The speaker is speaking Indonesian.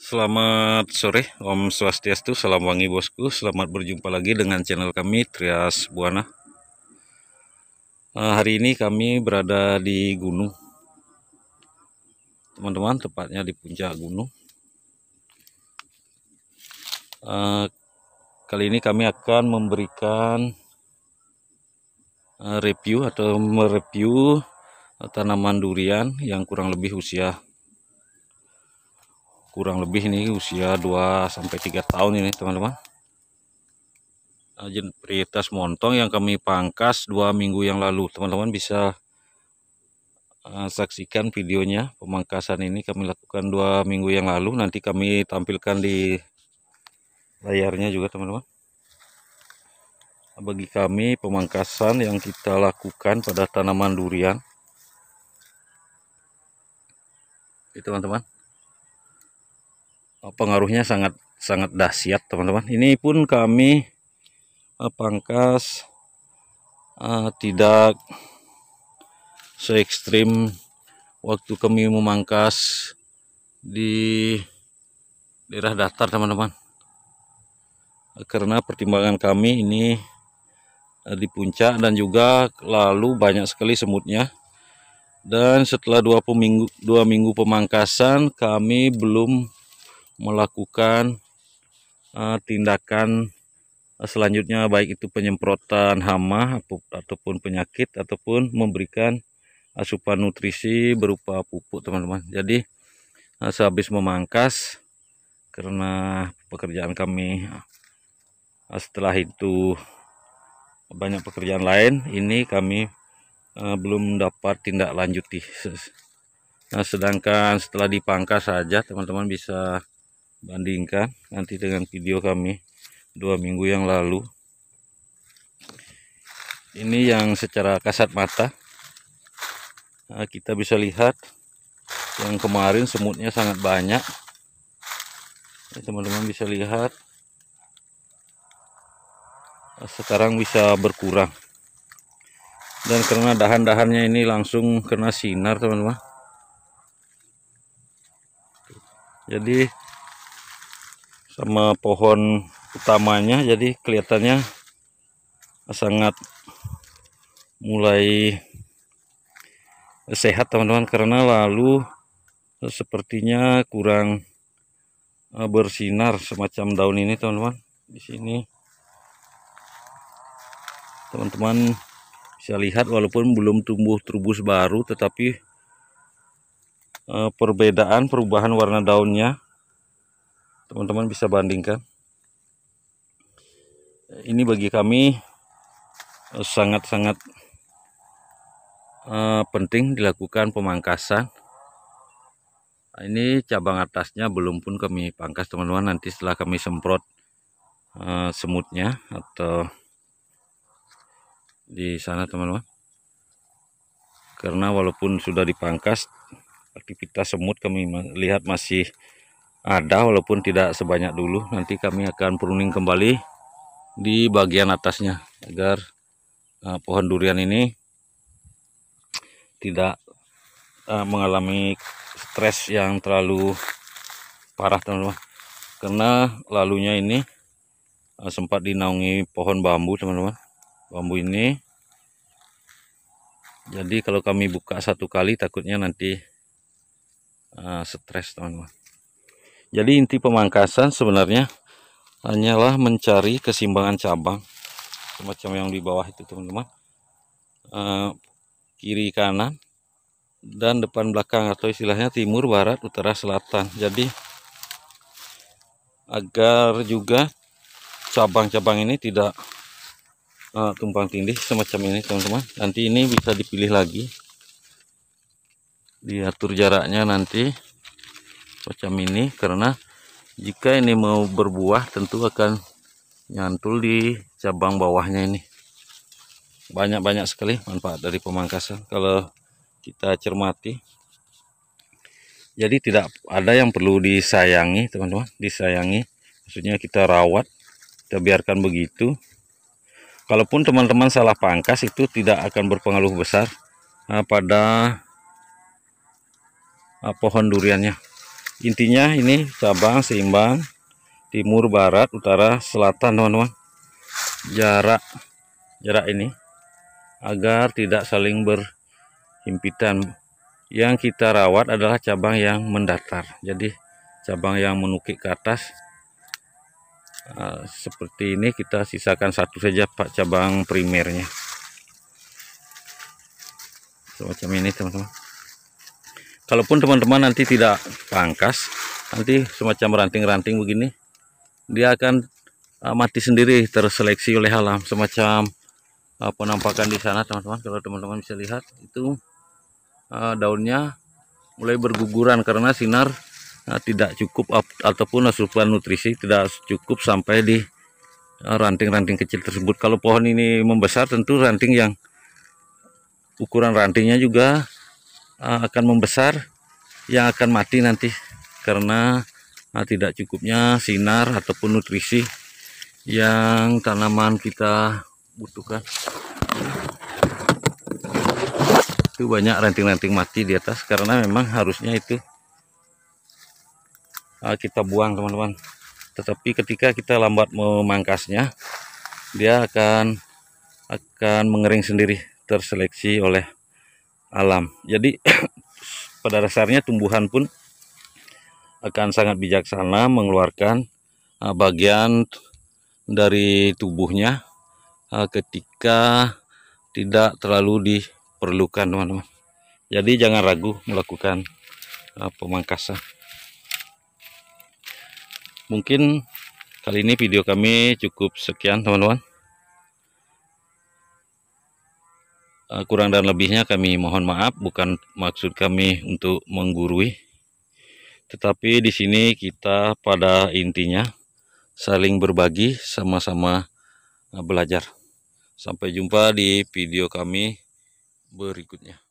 Selamat sore, Om Swastiastu, salam wangi bosku. Selamat berjumpa lagi dengan channel kami Trias Buana. Nah, hari ini kami berada di gunung, teman-teman, tepatnya di puncak gunung. Uh, kali ini kami akan memberikan eh, review atau mereview tanaman durian yang kurang lebih usia kurang lebih ini usia 2 sampai 3 tahun ini teman-teman prioritas montong yang kami pangkas dua minggu yang lalu teman-teman bisa eh, saksikan videonya pemangkasan ini kami lakukan dua minggu yang lalu nanti kami tampilkan di layarnya juga teman-teman bagi kami pemangkasan yang kita lakukan pada tanaman durian itu teman-teman Eh, pengaruhnya sangat sangat dahsyat teman-teman ini pun kami eh, pangkas uh, tidak se ekstrim waktu kami memangkas di daerah datar teman-teman karena pertimbangan kami ini di puncak dan juga lalu banyak sekali semutnya dan setelah dua minggu dua minggu pemangkasan kami belum melakukan uh, tindakan eh, selanjutnya baik itu penyemprotan hama ataupun penyakit ataupun memberikan eh, asupan nutrisi berupa pupuk teman-teman jadi sehabis memangkas karena pekerjaan kami setelah itu banyak pekerjaan lain ini kami belum dapat tindak lanjuti nah sedangkan setelah dipangkas saja teman-teman bisa bandingkan nanti dengan video kami dua minggu yang lalu ini yang secara kasat mata nah, kita bisa lihat yang kemarin semutnya sangat banyak teman-teman bisa lihat eh, sekarang bisa berkurang dan karena dahan-dahannya ini langsung kena sinar teman-teman jadi sama pohon utamanya jadi kelihatannya sangat mulai sehat teman-teman karena lalu sepertinya kurang eh, bersinar semacam daun ini teman-teman di sini teman-teman bisa lihat walaupun belum tumbuh trubus baru tetapi eh, perbedaan perubahan warna daunnya teman-teman bisa bandingkan ini bagi kami eh, sangat-sangat eh, penting dilakukan pemangkasan ini cabang atasnya belum pun kami pangkas teman-teman nanti setelah kami semprot uh, semutnya atau di sana teman-teman karena walaupun sudah dipangkas aktivitas semut kami lihat masih ada walaupun tidak sebanyak dulu nanti kami akan pruning kembali di bagian atasnya agar uh, pohon durian ini tidak uh, mengalami stres yang terlalu parah teman-teman karena lalunya ini uh, sempat dinaungi pohon bambu teman-teman bambu ini jadi kalau kami buka satu kali takutnya nanti uh, stres teman-teman jadi inti pemangkasan sebenarnya hanyalah mencari kesimbangan cabang semacam yang di bawah itu teman-teman uh, kiri kanan dan depan belakang atau istilahnya timur barat utara selatan jadi agar juga cabang-cabang ini tidak uh, tumpang tindih semacam ini teman-teman nanti ini bisa dipilih lagi diatur jaraknya nanti semacam ini karena jika ini mau berbuah tentu akan nyantul di cabang bawahnya ini banyak-banyak sekali manfaat dari pemangkasan kalau kita cermati jadi tidak ada yang perlu disayangi teman-teman disayangi maksudnya kita rawat kita biarkan begitu kalaupun teman-teman salah pangkas itu tidak akan berpengaruh besar ah, pada ah, pohon duriannya intinya ini cabang seimbang timur barat utara selatan teman-teman jarak jarak ini agar tidak saling berhimpitan yang kita rawat adalah cabang yang mendatar jadi cabang yang menukik ke atas eh, seperti ini kita sisakan satu saja pak cabang primernya semacam ini teman-teman kalaupun teman-teman nanti tidak pangkas nanti semacam ranting-ranting begini dia akan uh, mati sendiri terseleksi oleh alam semacam uh, penampakan di sana teman-teman kalau teman-teman bisa lihat itu uh, daunnya mulai berguguran karena sinar uh, tidak cukup ataupun asupan nutrisi tidak cukup sampai di ranting-ranting uh, kecil tersebut kalau pohon ini membesar tentu ranting yang ukuran rantingnya juga Eh, akan membesar yang akan mati nanti karena uh, tidak cukupnya sinar ataupun nutrisi yang tanaman kita butuhkan itu banyak ranting-ranting mati di atas karena memang harusnya itu uh, kita buang teman-teman tetapi ketika kita lambat memangkasnya dia akan akan mengering sendiri terseleksi oleh alam. Jadi pada dasarnya tumbuhan pun akan sangat bijaksana mengeluarkan uh, bagian dari tubuhnya uh, ketika tidak terlalu diperlukan teman-teman. Jadi jangan ragu melakukan uh, pemangkasan. Mungkin kali ini video kami cukup sekian teman-teman. Eh, kurang dan lebihnya kami mohon maaf bukan maksud kami untuk menggurui tetapi di sini kita pada intinya saling berbagi sama-sama eh, belajar sampai jumpa di video kami berikutnya